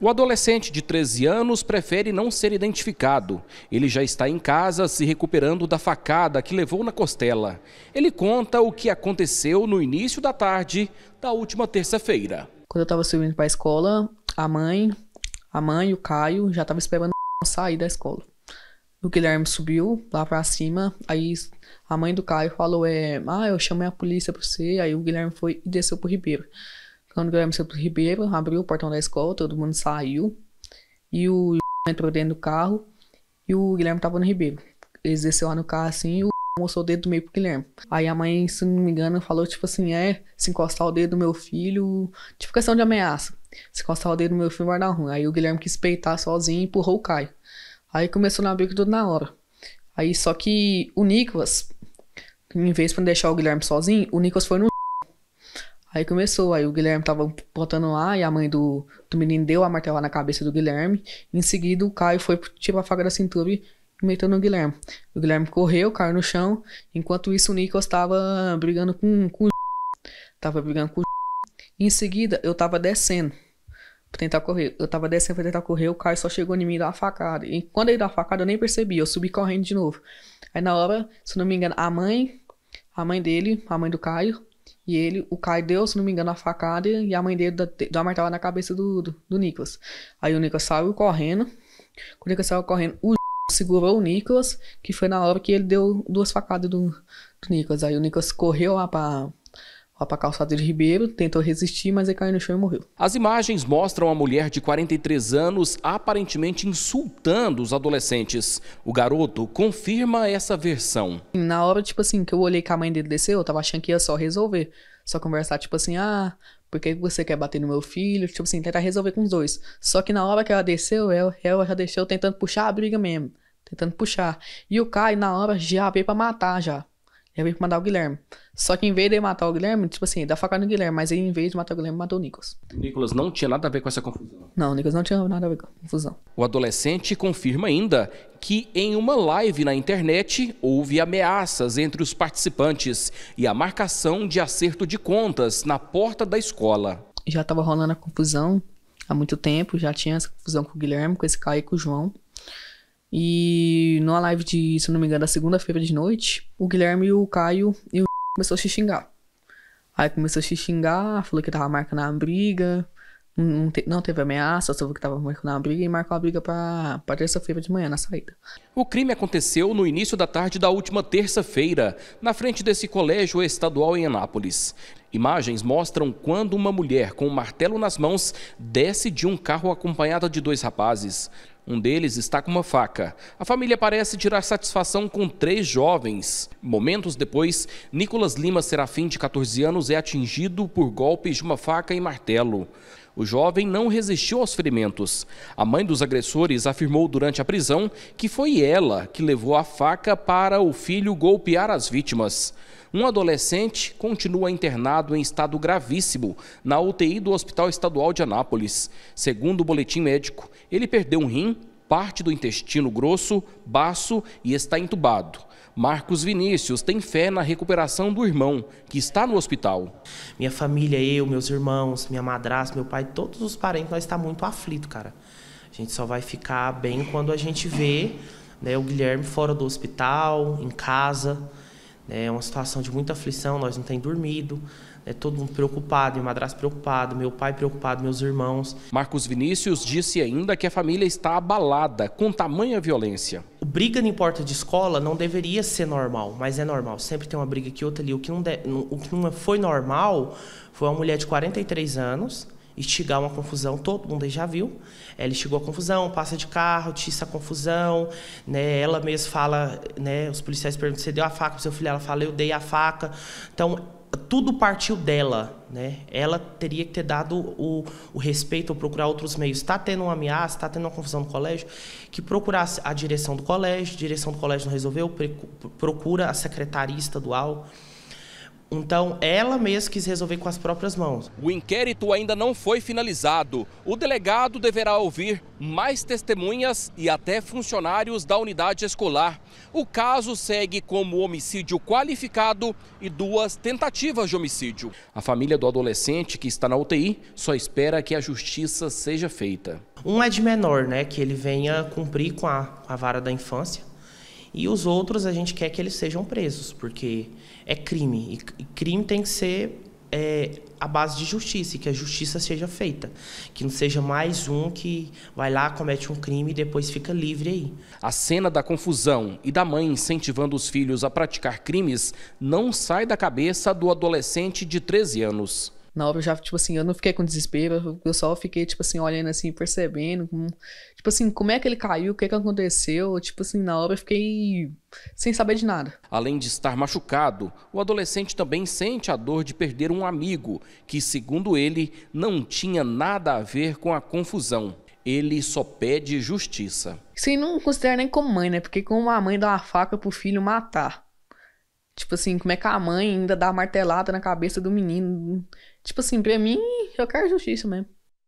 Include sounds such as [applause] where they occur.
O adolescente de 13 anos prefere não ser identificado. Ele já está em casa se recuperando da facada que levou na costela. Ele conta o que aconteceu no início da tarde da última terça-feira. Quando eu estava subindo para a escola, a mãe, a mãe e o Caio já estavam esperando sair da escola. O Guilherme subiu lá para cima, aí a mãe do Caio falou: é, Ah, eu chamei a polícia para você. Aí o Guilherme foi e desceu pro Ribeiro. Quando Guilherme pro Ribeiro abriu o portão da escola, todo mundo saiu. E o [laughs] entrou dentro do carro e o Guilherme tava no Ribeiro. Eles desceu lá no carro assim e o [laughs] mostrou o dedo do meio pro Guilherme. Aí a mãe, se não me engano, falou tipo assim: é, se encostar o dedo do meu filho, tipo questão de ameaça. Se encostar o dedo do meu filho vai dar ruim. Aí o Guilherme quis peitar sozinho e empurrou o Caio. Aí começou na briga tudo na hora. Aí só que o Nicolas, em vez de deixar o Guilherme sozinho, o Nicolas foi no Aí começou, aí o Guilherme tava botando lá e a mãe do, do menino deu a martelada na cabeça do Guilherme. Em seguida, o Caio foi tirar tipo, a faca da cintura e meteu no Guilherme. O Guilherme correu, caiu no chão. Enquanto isso, o Nico tava brigando com, com o [laughs] Tava brigando com o [laughs] Em seguida, eu tava descendo pra tentar correr. Eu tava descendo pra tentar correr, o Caio só chegou em mim e deu uma facada. E quando ele deu a facada, eu nem percebi, eu subi correndo de novo. Aí na hora, se não me engano, a mãe, a mãe dele, a mãe do Caio, e ele, o Kai deu, se não me engano, a facada e a mãe dele deu uma martela na cabeça do, do, do Aí o Nicolas saiu correndo. Quando o Nicolas saiu correndo, o [laughs] segurou o Nicolas que foi na hora que ele deu duas facadas do, do Nicolas Aí o Nicolas correu lá pra, lá pra calçada de Ribeiro, tentou resistir, mas ele caiu no chão e morreu. As imagens mostram a mulher de 43 anos aparentemente insultando os adolescentes. O garoto confirma essa versão. Na hora, tipo assim, que eu olhei que a mãe dele desceu, eu tava achando que ia só resolver. Só conversar, tipo assim, ah, por que você quer bater no meu filho? Tipo assim, tentar resolver com os dois. Só que na hora que ela desceu, ela, ela já desceu tentando puxar a briga mesmo. Tentando puxar. E o Kai, na hora, já veio pra matar já. E veio pra matar o Guilherme. Só que em vez de matar o Guilherme, tipo assim, dá facada no Guilherme, mas ele, em vez de matar o Guilherme, matou o Nicolas. O Nicolas não tinha nada a ver com essa confusão. Não, o Nicolas não tinha nada a ver com a confusão. O adolescente confirma ainda que em uma live na internet houve ameaças entre os participantes e a marcação de acerto de contas na porta da escola. Já tava rolando a confusão há muito tempo, já tinha essa confusão com o Guilherme, com esse cara e com o João. E numa live de, se não me engano, da segunda-feira de noite, o Guilherme, e o Caio e o [laughs] começou a se xingar. Aí começou a se xingar, falou que tava marcando uma briga, não, te, não, teve ameaça, só falou que tava marcando uma briga e marcou a briga para terça-feira de manhã, na saída. O crime aconteceu no início da tarde da última terça-feira, na frente desse colégio estadual em Anápolis. Imagens mostram quando uma mulher com um martelo nas mãos desce de um carro acompanhada de dois rapazes. Um deles está com uma faca. A família parece tirar satisfação com três jovens. Momentos depois, Nicolas Lima Serafim, de 14 anos, é atingido por golpes de uma faca e martelo. O jovem não resistiu aos ferimentos. A mãe dos agressores afirmou durante a prisão que foi ela que levou a faca para o filho golpear as vítimas. Um adolescente continua internado em estado gravíssimo na UTI do Hospital Estadual de Anápolis. Segundo o boletim médico, ele perdeu um rim parte do intestino grosso, baço e está entubado. Marcos Vinícius tem fé na recuperação do irmão, que está no hospital. Minha família, eu, meus irmãos, minha madrasta, meu pai, todos os parentes, nós está muito aflito, cara. A gente só vai ficar bem quando a gente vê né, o Guilherme fora do hospital, em casa. Né, é né, uma situação de muita aflição, nós não tem dormido, é todo mundo preocupado, meu madrasto preocupado, meu pai preocupado, meus irmãos. Marcos Vinícius disse ainda que a família está abalada com tamanha violência. O briga em porta de escola não deveria ser normal, mas é normal. Sempre tem uma briga aqui, outra ali. O que não, de, o que não é, foi normal foi uma mulher de 43 anos instigar uma confusão, todo mundo aí já viu. Ela estigou a confusão, passa de carro, tira a confusão, né? Ela mesma fala, né? Os policiais perguntam, você deu a faca pro seu filho? Ela fala, eu dei a faca. Então, tudo partiu dela, né? Ela teria que ter dado o, o respeito ou procurar outros meios. Está tendo uma ameaça, está tendo uma confusão no colégio, que procurasse a direção do colégio, direção do colégio não resolveu, procura a secretaria estadual. Então, ela mesma quis resolver com as próprias mãos. O inquérito ainda não foi finalizado. O delegado deverá ouvir mais testemunhas e até funcionários da unidade escolar. O caso segue como homicídio qualificado e duas tentativas de homicídio. A família do adolescente que está na UTI só espera que a justiça seja feita. Um é de menor, né, que ele venha cumprir com a, a vara da infância e os outros a gente quer que eles sejam presos, porque é crime. E crime tem que ser é, a base de justiça, e que a justiça seja feita. Que não seja mais um que vai lá, comete um crime e depois fica livre aí. A cena da confusão e da mãe incentivando os filhos a praticar crimes não sai da cabeça do adolescente de 13 anos na hora eu já, tipo assim, eu não fiquei com desespero, eu só fiquei, tipo assim, olhando assim, percebendo, como, tipo assim, como é que ele caiu, o que é que aconteceu, tipo assim, na hora eu fiquei sem saber de nada. Além de estar machucado, o adolescente também sente a dor de perder um amigo, que segundo ele, não tinha nada a ver com a confusão. Ele só pede justiça. Isso não considera nem como mãe, né? Porque como a mãe dá uma faca pro filho matar Tipo assim, como é que a mãe ainda dá martelada na cabeça do menino? Tipo assim, pra mim, eu quero justiça mesmo.